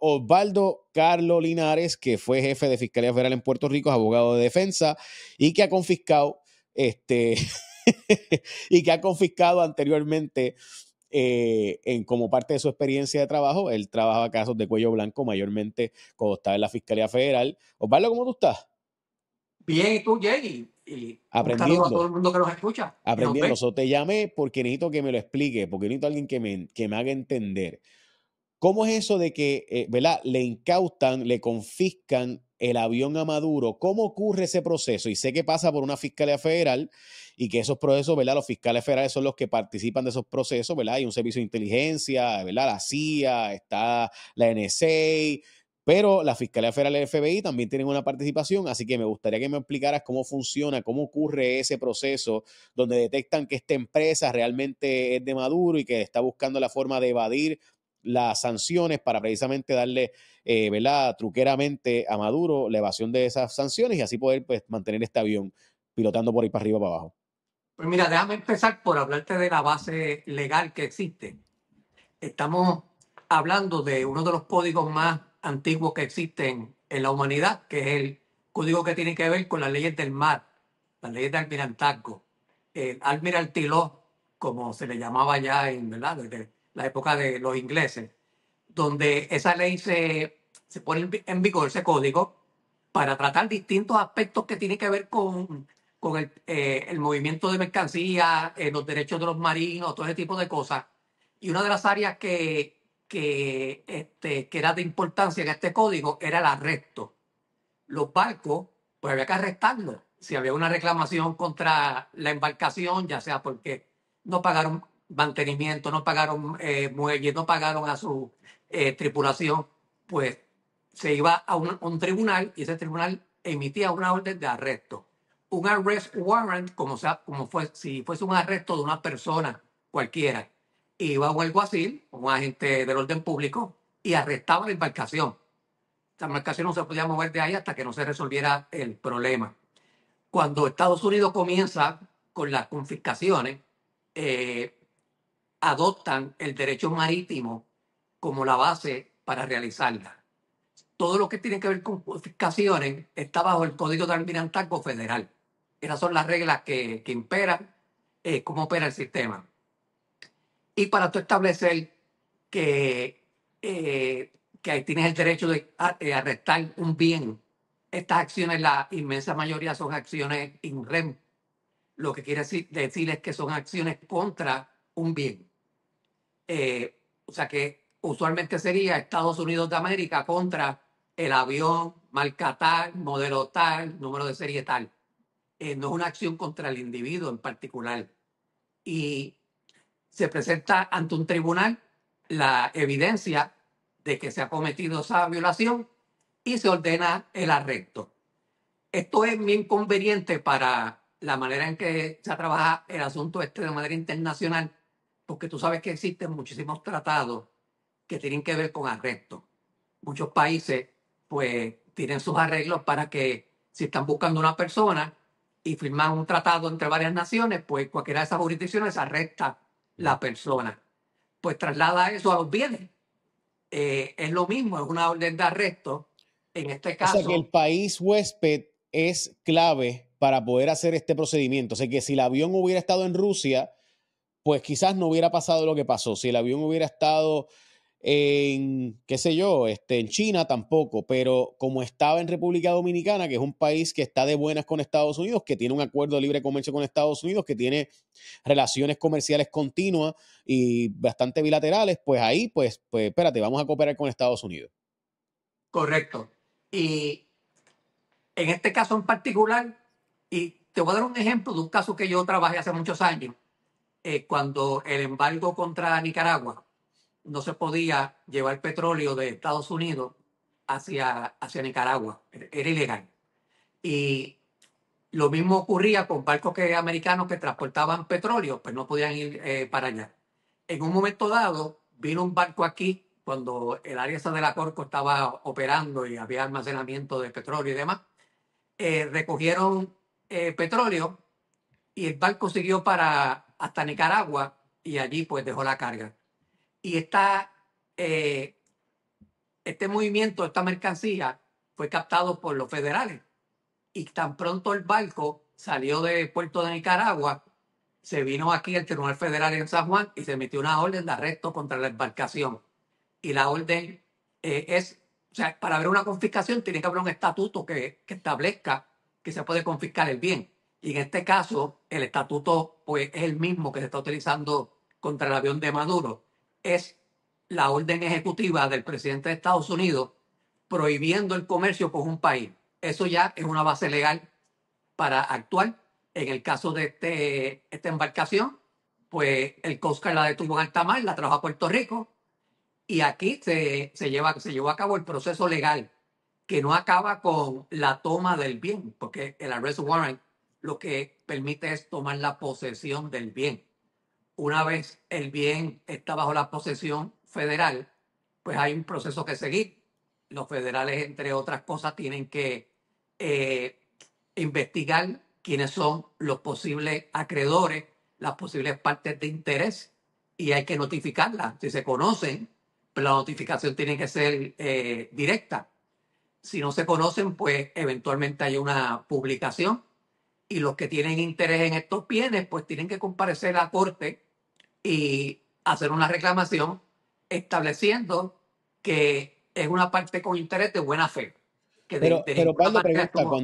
Osvaldo Carlos Linares, que fue jefe de Fiscalía Federal en Puerto Rico, abogado de defensa y que ha confiscado, este, y que ha confiscado anteriormente eh, en, como parte de su experiencia de trabajo, él trabajaba casos de cuello blanco mayormente cuando estaba en la Fiscalía Federal. Osvaldo, ¿cómo tú estás? Bien, ¿y tú, Jenny. aprendiendo. todo el mundo que nos escucha. Aprendiendo. eso te llamé porque necesito que me lo explique, porque necesito a alguien que me, que me haga entender. ¿Cómo es eso de que, eh, Le incautan, le confiscan el avión a Maduro. ¿Cómo ocurre ese proceso? Y sé que pasa por una fiscalía federal y que esos procesos, ¿verdad? Los fiscales federales son los que participan de esos procesos, ¿verdad? Hay un servicio de inteligencia, ¿verdad? La CIA, está la NSA, pero la Fiscalía Federal y el FBI también tienen una participación, así que me gustaría que me explicaras cómo funciona, cómo ocurre ese proceso donde detectan que esta empresa realmente es de Maduro y que está buscando la forma de evadir las sanciones para precisamente darle, eh, ¿verdad?, truqueramente a Maduro la evasión de esas sanciones y así poder pues, mantener este avión pilotando por ahí para arriba, para abajo. Pues mira, déjame empezar por hablarte de la base legal que existe. Estamos hablando de uno de los códigos más antiguos que existen en la humanidad, que es el código que tiene que ver con las leyes del mar, las leyes de almirantazgo. El almirantiló, como se le llamaba ya en, ¿verdad? la época de los ingleses, donde esa ley se, pone en vigor, ese código, para tratar distintos aspectos que tienen que ver con, eh, el, movimiento de mercancías, eh, los derechos de los marinos, todo ese tipo de cosas. Y una de las áreas que, este, que era de importancia en este código era el arresto. Los barcos, pues había que arrestarlos. Si había una reclamación contra la embarcación, ya sea porque no pagaron mantenimiento, no pagaron eh, muelles, no pagaron a su eh, tripulación, pues se iba a un, tribunal y ese tribunal emitía una orden de arresto. Un arrest warrant, como, sea, como fue, si fuese un arresto de una persona cualquiera, iba un alguacil, un agente del orden público, y arrestaba la embarcación. La embarcación no se podía mover de ahí hasta que no se resolviera el problema. Cuando Estados Unidos comienza con las confiscaciones, eh, adoptan el derecho marítimo como la base para realizarla. Todo lo que tiene que ver con confiscaciones está bajo el Código de Almirantazgo Federal. Esas son las reglas que, imperan eh, cómo opera el sistema. Y para tú establecer que, eh, que tienes el derecho de, eh, arrestar un bien, estas acciones, la inmensa mayoría son acciones in rem. Lo que quiere decir, decir es que son acciones contra un bien. Eh, o sea que usualmente sería Estados Unidos de América contra el avión, marca tal, modelo tal, número de serie tal. Eh, no es una acción contra el individuo en particular. Y se presenta ante un tribunal la evidencia de que se ha cometido esa violación y se ordena el arresto. Esto es bien conveniente para la manera en que se trabaja el asunto este de manera internacional, porque tú sabes que existen muchísimos tratados que tienen que ver con arresto, Muchos países, pues, tienen sus arreglos para que si están buscando una persona y firman un tratado entre varias naciones, pues cualquiera de esas jurisdicciones arresta la persona. Pues traslada eso a los bienes. Eh, es lo mismo, es una orden de arresto. En este caso. O sea que el país huésped es clave para poder hacer este procedimiento. O sea que si el avión hubiera estado en Rusia, pues quizás no hubiera pasado lo que pasó. Si el avión hubiera estado en, qué sé yo, este, en China tampoco, pero como estaba en República Dominicana, que es un país que está de buenas con Estados Unidos, que tiene un acuerdo de libre comercio con Estados Unidos, que tiene relaciones comerciales continuas y bastante bilaterales, pues ahí, pues, pues espérate, vamos a cooperar con Estados Unidos. Correcto. Y en este caso en particular, y te voy a dar un ejemplo de un caso que yo trabajé hace muchos años eh, cuando el embargo contra Nicaragua no se podía llevar petróleo de Estados Unidos hacia, hacia Nicaragua, era ilegal. Y lo mismo ocurría con barcos que, americanos que transportaban petróleo, pues no podían ir eh, para allá. En un momento dado, vino un barco aquí, cuando el área de la Corco estaba operando y había almacenamiento de petróleo y demás, eh, recogieron petróleo y el barco siguió para hasta Nicaragua y allí pues dejó la carga. Y esta, eh, este movimiento, esta mercancía fue captado por los federales y tan pronto el barco salió del puerto de Nicaragua, se vino aquí al Tribunal Federal en San Juan y se emitió una orden de arresto contra la embarcación. Y la orden eh, es, o sea, para haber una confiscación tiene que haber un estatuto que establezca que se puede confiscar el bien y en este caso, el estatuto pues, es el mismo que se está utilizando contra el avión de Maduro. Es la orden ejecutiva del presidente de Estados Unidos prohibiendo el comercio con un país. Eso ya es una base legal para actuar. En el caso de este, esta embarcación, pues el Coscar la detuvo en alta mar, la trajo a Puerto Rico y aquí se, lleva, se llevó a cabo el proceso legal que no acaba con la toma del bien, porque el arrest warrant lo que permite es tomar la posesión del bien. Una vez el bien está bajo la posesión federal, pues hay un proceso que seguir. Los federales, entre otras cosas, tienen que eh, investigar quiénes son los posibles acreedores, las posibles partes de interés, y hay que notificarlas. Si se conocen, pues la notificación tiene que ser eh, directa. Si no se conocen, pues eventualmente hay una publicación y los que tienen interés en estos bienes, pues tienen que comparecer a la corte y hacer una reclamación estableciendo que es una parte con interés de buena fe. pero, cuando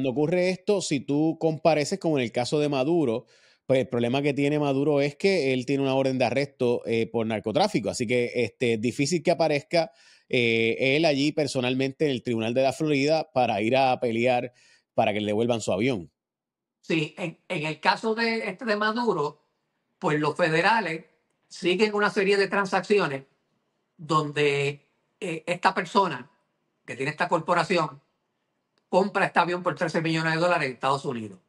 ocurre esto, si tú compareces como en el caso de Maduro, pues el problema que tiene Maduro es que él tiene una orden de arresto eh, por narcotráfico, así que este, difícil que aparezca eh, él allí personalmente en el Tribunal de la Florida para ir a pelear para que le devuelvan su avión. Sí, en, el caso de este de Maduro, pues los federales siguen una serie de transacciones donde eh, esta persona que tiene esta corporación compra este avión por 13 millones de dólares en Estados Unidos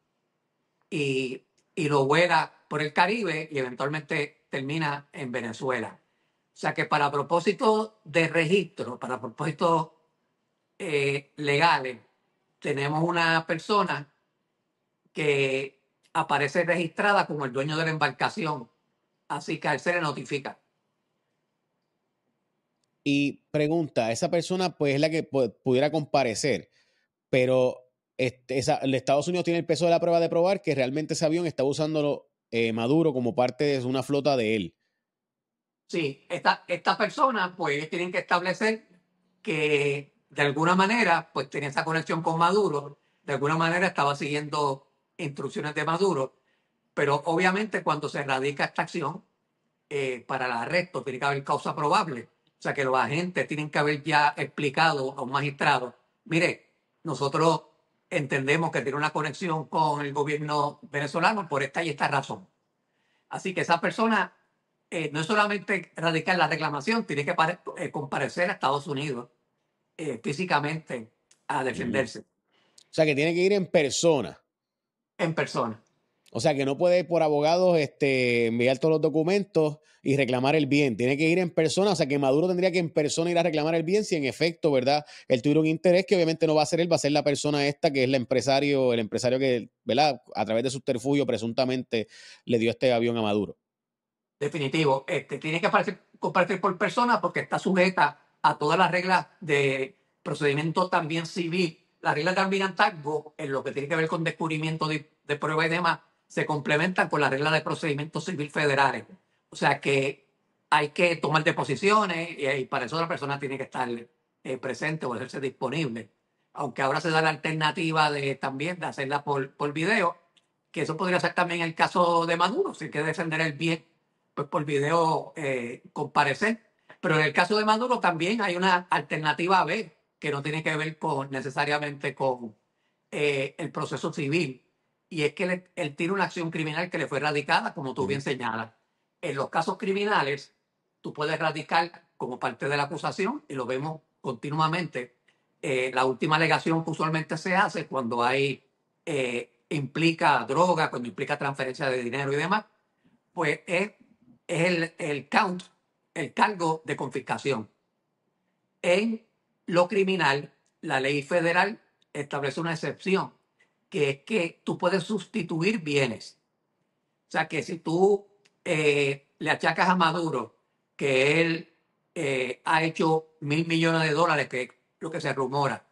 y, lo vuela por el Caribe y eventualmente termina en Venezuela. O sea que para propósitos de registro, para propósitos eh, legales, tenemos una persona que aparece registrada como el dueño de la embarcación. Así que a él se le notifica. Y pregunta, esa persona pues es la que pudiera comparecer, pero este, Estados Unidos tiene el peso de la prueba de probar que realmente ese avión estaba usándolo eh, Maduro como parte de una flota de él. Sí, estas esta personas pues tienen que establecer que de alguna manera pues tenía esa conexión con Maduro, de alguna manera estaba siguiendo instrucciones de Maduro, pero obviamente cuando se radica esta acción, eh, para el arresto tiene que haber causa probable. O sea que los agentes tienen que haber ya explicado a un magistrado, mire, nosotros entendemos que tiene una conexión con el gobierno venezolano por esta y esta razón. Así que esa persona eh, no es solamente radicar la reclamación, tiene que eh, comparecer a Estados Unidos físicamente a defenderse. Mm. O sea, que tiene que ir en persona en persona. O sea que no puede por abogados este, enviar todos los documentos y reclamar el bien. Tiene que ir en persona. O sea que Maduro tendría que en persona ir a reclamar el bien si en efecto, ¿verdad? Él tuviera un interés que obviamente no va a ser él, va a ser la persona esta que es el empresario, el empresario que, ¿verdad? A través de subterfugio presuntamente le dio este avión a Maduro. Definitivo. Este, tiene que aparecer, compartir por persona porque está sujeta a todas las reglas de procedimiento también civil, las reglas de ambiental en lo que tiene que ver con descubrimiento de de prueba y demás, se complementan con las reglas de procedimientos civil federales. O sea que hay que tomar deposiciones y, para eso la persona tiene que estar eh, presente o hacerse disponible. Aunque ahora se da la alternativa de también de hacerla por, por video, que eso podría ser también el caso de Maduro, si quiere defender el bien, pues por video eh, comparecer. Pero en el caso de Maduro también hay una alternativa B que no tiene que ver con, necesariamente con eh, el proceso civil, y es que él tiene una acción criminal que le fue radicada, como tú bien señalas. En los casos criminales, tú puedes radicar como parte de la acusación, y lo vemos continuamente. Eh, la última alegación que usualmente se hace cuando hay, eh, implica droga, cuando implica transferencia de dinero y demás, pues es, el, el count, el cargo de confiscación. En lo criminal, la ley federal establece una excepción que es que tú puedes sustituir bienes. O sea, que si tú eh, le achacas a Maduro que él eh, ha hecho mil millones de dólares, que es lo que se rumora,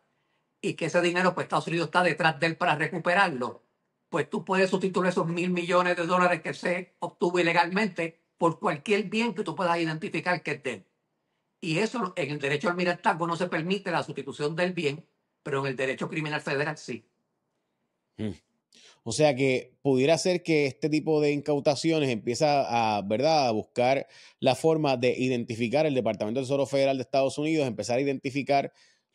y que ese dinero, pues Estados Unidos está detrás de él para recuperarlo, pues tú puedes sustituir esos mil millones de dólares que se obtuvo ilegalmente por cualquier bien que tú puedas identificar que es de él. Y eso en el derecho al almirantazgo no se permite la sustitución del bien, pero en el derecho criminal federal sí. Hmm. O sea que pudiera ser que este tipo de incautaciones empieza a, ¿verdad? a buscar la forma de identificar el Departamento del Tesoro Federal de Estados Unidos, empezar a identificar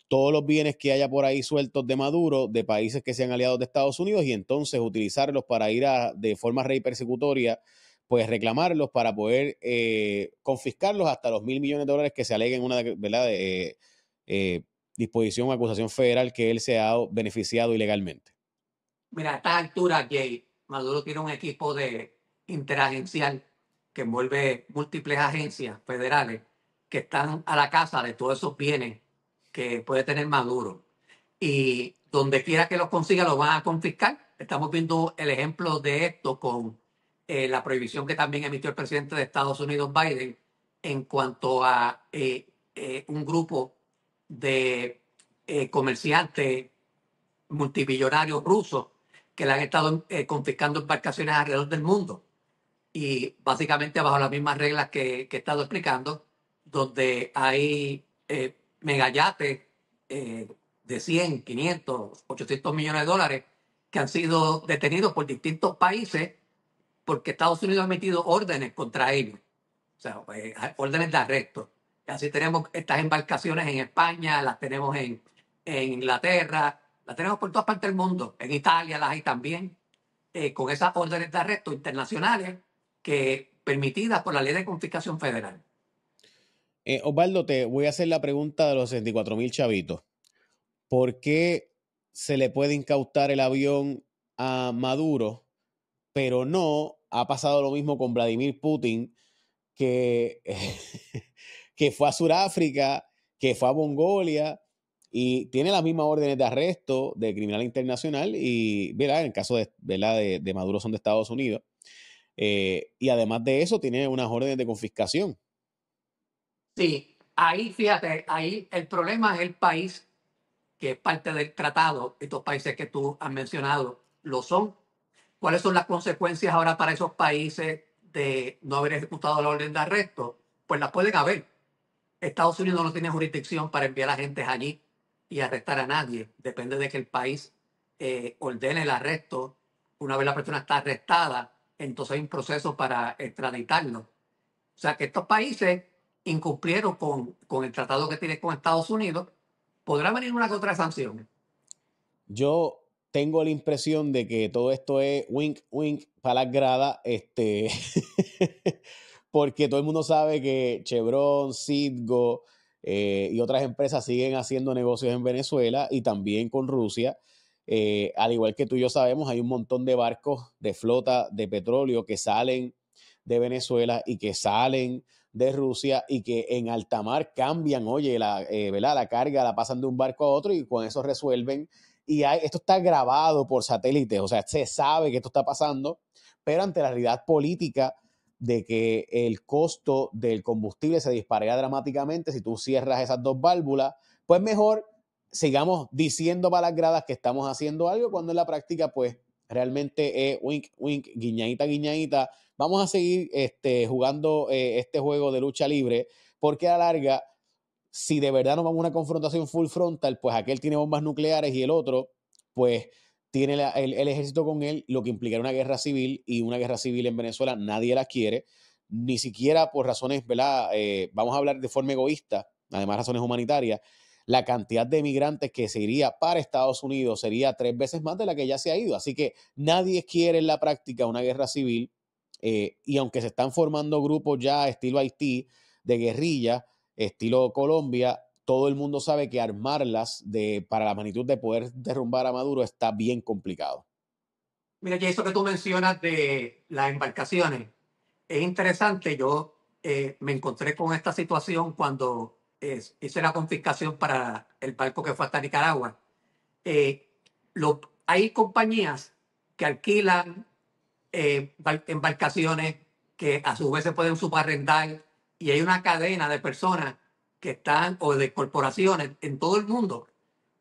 todos los bienes que haya por ahí sueltos de Maduro, de países que sean aliados de Estados Unidos, y entonces utilizarlos para ir a, de forma rey persecutoria, pues reclamarlos para poder eh, confiscarlos hasta los mil millones de dólares que se aleguen una ¿verdad? De, eh, eh, disposición o acusación federal que él se ha beneficiado ilegalmente. Mira, a esta altura, Jay, Maduro tiene un equipo de interagencial que envuelve múltiples agencias federales que están a la casa de todos esos bienes que puede tener Maduro. Y donde quiera que los consiga, los van a confiscar. Estamos viendo el ejemplo de esto con eh, la prohibición que también emitió el presidente de Estados Unidos, Biden, en cuanto a eh, eh, un grupo de comerciantes multimillonarios rusos que le han estado eh, confiscando embarcaciones alrededor del mundo. Y básicamente bajo las mismas reglas que, que he estado explicando, donde hay eh, megayates eh, de 100, 500, 800 millones de dólares que han sido detenidos por distintos países porque Estados Unidos ha emitido órdenes contra ellos, o sea, órdenes de arresto. así tenemos estas embarcaciones en España, las tenemos en, en Inglaterra, la tenemos por todas partes del mundo. En Italia las hay también, eh, con esas órdenes de arresto internacionales que permitidas por la ley de confiscación federal. Eh, Osvaldo, te voy a hacer la pregunta de los 64 mil chavitos. ¿Por qué se le puede incautar el avión a Maduro, pero no ha pasado lo mismo con Vladimir Putin, que, que fue a Sudáfrica, que fue a Mongolia, y tiene las mismas órdenes de arresto de criminal internacional y, ¿verdad? En el caso de, de, Maduro son de Estados Unidos. Eh, y además de eso, tiene unas órdenes de confiscación. Sí, ahí fíjate, ahí el problema es el país que es parte del tratado, estos países que tú has mencionado, lo son. ¿Cuáles son las consecuencias ahora para esos países de no haber ejecutado la orden de arresto? Pues las pueden haber. Estados Unidos no tiene jurisdicción para enviar a gente allí y arrestar a nadie. Depende de que el país eh, ordene el arresto. Una vez la persona está arrestada, entonces hay un proceso para extraditarlo. O sea que estos países incumplieron con, el tratado que tiene con Estados Unidos. Podrá venir una otras sanciones Yo tengo la impresión de que todo esto es wink, wink para las gradas, este, porque todo el mundo sabe que Chevron, Citgo, eh, y otras empresas siguen haciendo negocios en Venezuela y también con Rusia. Eh, al igual que tú y yo sabemos, hay un montón de barcos de flota de petróleo que salen de Venezuela y que salen de Rusia y que en alta mar cambian, oye, la, eh, la carga la pasan de un barco a otro y con eso resuelven. Y esto está grabado por satélites, o sea, se sabe que esto está pasando, pero ante la realidad política de que el costo del combustible se dispararía dramáticamente si tú cierras esas dos válvulas, pues mejor sigamos diciendo para las gradas que estamos haciendo algo cuando en la práctica pues realmente es wink, wink, guiñadita, guiñadita. Vamos a seguir este, jugando eh, este juego de lucha libre porque a la larga, si de verdad nos vamos a una confrontación full frontal, pues aquel tiene bombas nucleares y el otro, pues tiene el, ejército con él, lo que implicará una guerra civil y una guerra civil en Venezuela nadie la quiere, ni siquiera por razones, ¿verdad? Eh, vamos a hablar de forma egoísta, además razones humanitarias, la cantidad de migrantes que se iría para Estados Unidos sería tres veces más de la que ya se ha ido. Así que nadie quiere en la práctica una guerra civil eh, y aunque se están formando grupos ya estilo Haití de guerrilla, estilo Colombia, todo el mundo sabe que armarlas de, para la magnitud de poder derrumbar a Maduro está bien complicado. Mira, que eso que tú mencionas de las embarcaciones, es interesante. Yo eh, me encontré con esta situación cuando eh, hice la confiscación para el barco que fue hasta Nicaragua. Eh, hay compañías que alquilan embarcaciones que a su vez se pueden subarrendar y hay una cadena de personas que están, o de corporaciones en todo el mundo,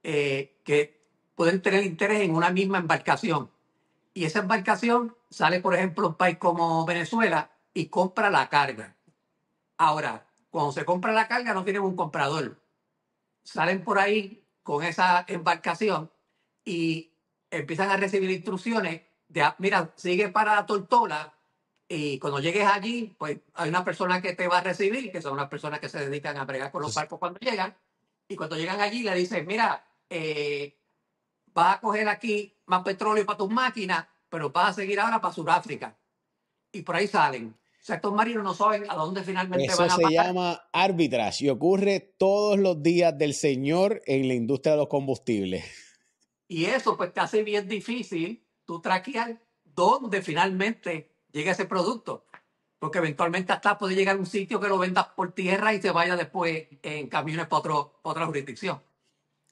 eh, que pueden tener interés en una misma embarcación. Y esa embarcación sale, por ejemplo, a un país como Venezuela y compra la carga. Ahora, cuando se compra la carga no tienen un comprador. Salen por ahí con esa embarcación y empiezan a recibir instrucciones de, ah, mira, sigue para la Tortola y cuando llegues allí, pues hay una persona que te va a recibir, que son unas personas que se dedican a bregar con los barcos cuando llegan. Y cuando llegan allí, le dicen, mira, eh, vas a coger aquí más petróleo para tus máquinas, pero vas a seguir ahora para Sudáfrica. Y por ahí salen. O sea, estos marinos no saben a dónde finalmente van a Eso se llama arbitrage y ocurre todos los días del señor en la industria de los combustibles. Y eso pues te hace bien difícil tú traquear dónde finalmente Llega ese producto. Porque eventualmente hasta puede llegar a un sitio que lo vendas por tierra y se vaya después en camiones para, otro, otra jurisdicción.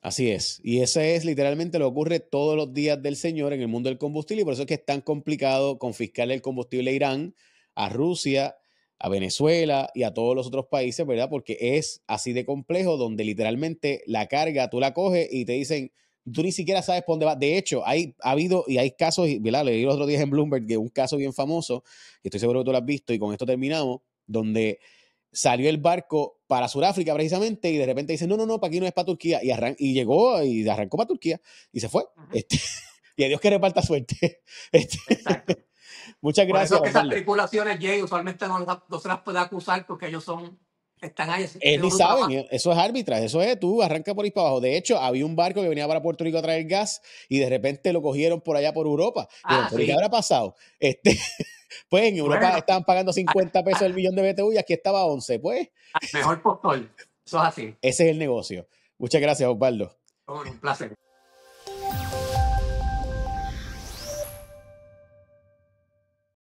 Así es. Y ese es literalmente lo que ocurre todos los días del Señor en el mundo del combustible. Y por eso es que es tan complicado confiscarle el combustible a Irán, a Rusia, a Venezuela y a todos los otros países, ¿verdad? Porque es así de complejo donde literalmente la carga tú la coges y te dicen, tú ni siquiera sabes por dónde va. De hecho, hay, ha habido y hay casos, leí los otros días en Bloomberg de un caso bien famoso, y estoy seguro que tú lo has visto, y con esto terminamos, donde salió el barco para Sudáfrica precisamente y de repente dicen, no, no, no, para aquí no es para Turquía, y, arran y llegó y arrancó para Turquía y se fue. Este, y a Dios que reparta suerte. Este, muchas gracias. tripulaciones, Jay, usualmente no, no se las puede acusar porque ellos son están ni saben, eh, eso es árbitra, eso es, tú arranca por ahí para abajo. De hecho, había un barco que venía para Puerto Rico a traer gas y de repente lo cogieron por allá por Europa. Ah, ¿Qué habrá pasado? Este, pues en Europa estaban pagando 50 pesos el millón de BTU y aquí estaba 11, pues. Mejor postor, eso es así. Ese es el negocio. Muchas gracias, Osvaldo. Un placer.